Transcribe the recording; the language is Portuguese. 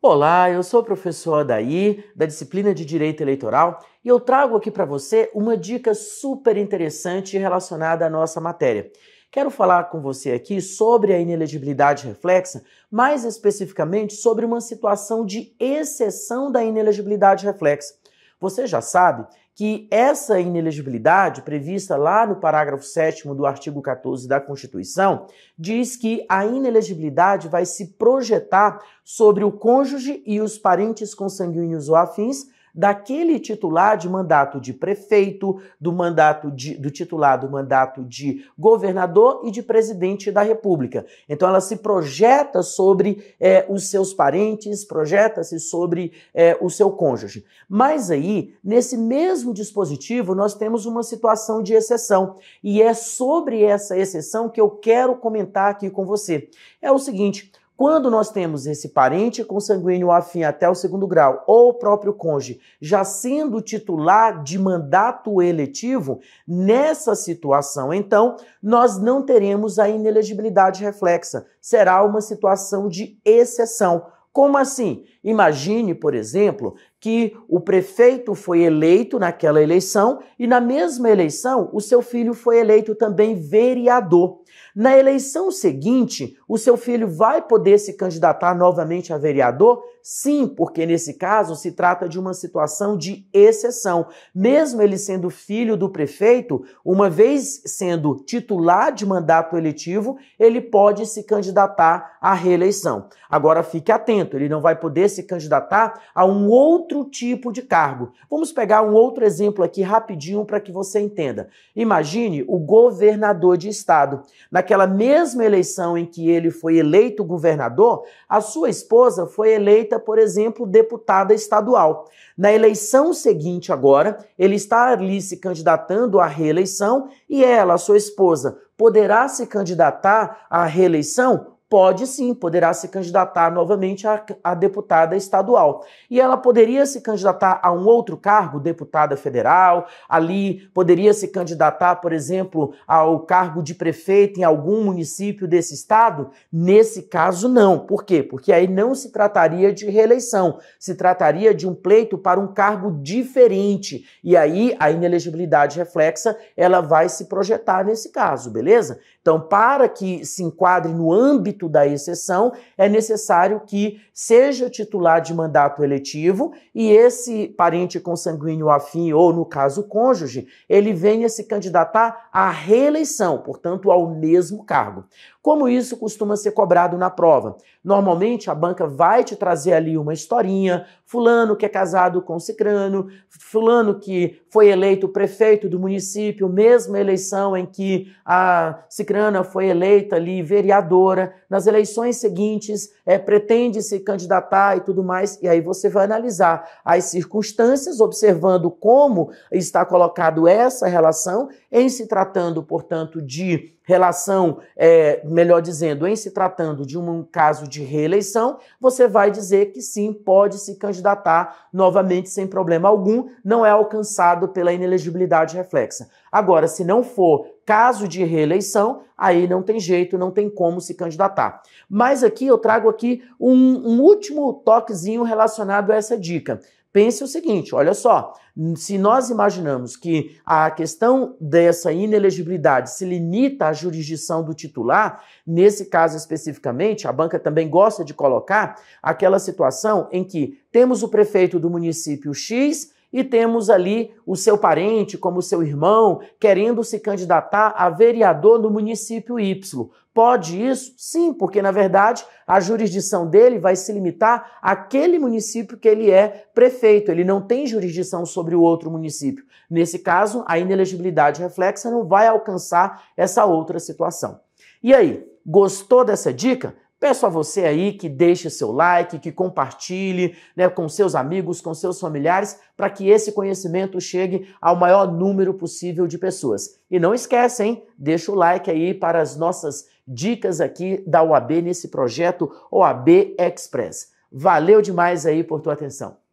Olá, eu sou o professor Daí, da disciplina de Direito Eleitoral, e eu trago aqui para você uma dica super interessante relacionada à nossa matéria. Quero falar com você aqui sobre a inelegibilidade reflexa, mais especificamente sobre uma situação de exceção da inelegibilidade reflexa. Você já sabe que essa inelegibilidade, prevista lá no parágrafo 7 do artigo 14 da Constituição, diz que a inelegibilidade vai se projetar sobre o cônjuge e os parentes consanguíneos ou afins daquele titular de mandato de prefeito, do mandato de, do titular do mandato de governador e de presidente da República. Então ela se projeta sobre é, os seus parentes, projeta-se sobre é, o seu cônjuge. Mas aí, nesse mesmo dispositivo, nós temos uma situação de exceção. E é sobre essa exceção que eu quero comentar aqui com você. É o seguinte: quando nós temos esse parente consanguíneo afim até o segundo grau, ou o próprio cônjuge, já sendo titular de mandato eletivo, nessa situação, então, nós não teremos a inelegibilidade reflexa. Será uma situação de exceção. Como assim? Imagine, por exemplo, que o prefeito foi eleito naquela eleição e na mesma eleição o seu filho foi eleito também vereador. Na eleição seguinte, o seu filho vai poder se candidatar novamente a vereador? Sim, porque nesse caso se trata de uma situação de exceção. Mesmo ele sendo filho do prefeito, uma vez sendo titular de mandato eletivo, ele pode se candidatar à reeleição. Agora fique atento, ele não vai poder se candidatar a um outro outro tipo de cargo. Vamos pegar um outro exemplo aqui rapidinho para que você entenda. Imagine o governador de estado. Naquela mesma eleição em que ele foi eleito governador, a sua esposa foi eleita, por exemplo, deputada estadual. Na eleição seguinte, agora, ele está ali se candidatando à reeleição e ela, sua esposa, poderá se candidatar à reeleição pode sim, poderá se candidatar novamente a, a, deputada estadual. E ela poderia se candidatar a um outro cargo, deputada federal, ali poderia se candidatar, por exemplo, ao cargo de prefeito em algum município desse estado? Nesse caso, não. Por quê? Porque aí não se trataria de reeleição, se trataria de um pleito para um cargo diferente. E aí a inelegibilidade reflexa, ela vai se projetar nesse caso, beleza? Então, para que se enquadre no âmbito da exceção, é necessário que seja titular de mandato eletivo e esse parente consanguíneo afim, ou no caso cônjuge, ele venha se candidatar à reeleição, portanto, ao mesmo cargo. Como isso costuma ser cobrado na prova? Normalmente a banca vai te trazer ali uma historinha, fulano que é casado com cicrano, fulano que foi eleito prefeito do município, mesma eleição em que a cicrana foi eleita ali vereadora, nas eleições seguintes é, pretende se candidatar e tudo mais, e aí você vai analisar as circunstâncias, observando como está colocado essa relação, em se tratando, portanto, de relação é, melhor dizendo, em se tratando de um caso de reeleição, você vai dizer que sim, pode se candidatar novamente sem problema algum, não é alcançado pela inelegibilidade reflexa. Agora, se não for caso de reeleição, aí não tem jeito, não tem como se candidatar. Mas aqui eu trago aqui um, um último toquezinho relacionado a essa dica. Pense o seguinte, olha só, se nós imaginamos que a questão dessa inelegibilidade se limita à jurisdição do titular, nesse caso especificamente, a banca também gosta de colocar aquela situação em que temos o prefeito do município X e temos ali o seu parente, como seu irmão, querendo se candidatar a vereador no município Y. Pode isso? Sim, porque na verdade a jurisdição dele vai se limitar àquele município que ele é prefeito. Ele não tem jurisdição sobre o outro município. Nesse caso, a inelegibilidade reflexa não vai alcançar essa outra situação. E aí, gostou dessa dica? Peço a você aí que deixe seu like, que compartilhe né, com seus amigos, com seus familiares, para que esse conhecimento chegue ao maior número possível de pessoas. E não esquece, hein? Deixa o like aí para as nossas dicas aqui da OAB nesse projeto OAB Express. Valeu demais aí por tua atenção.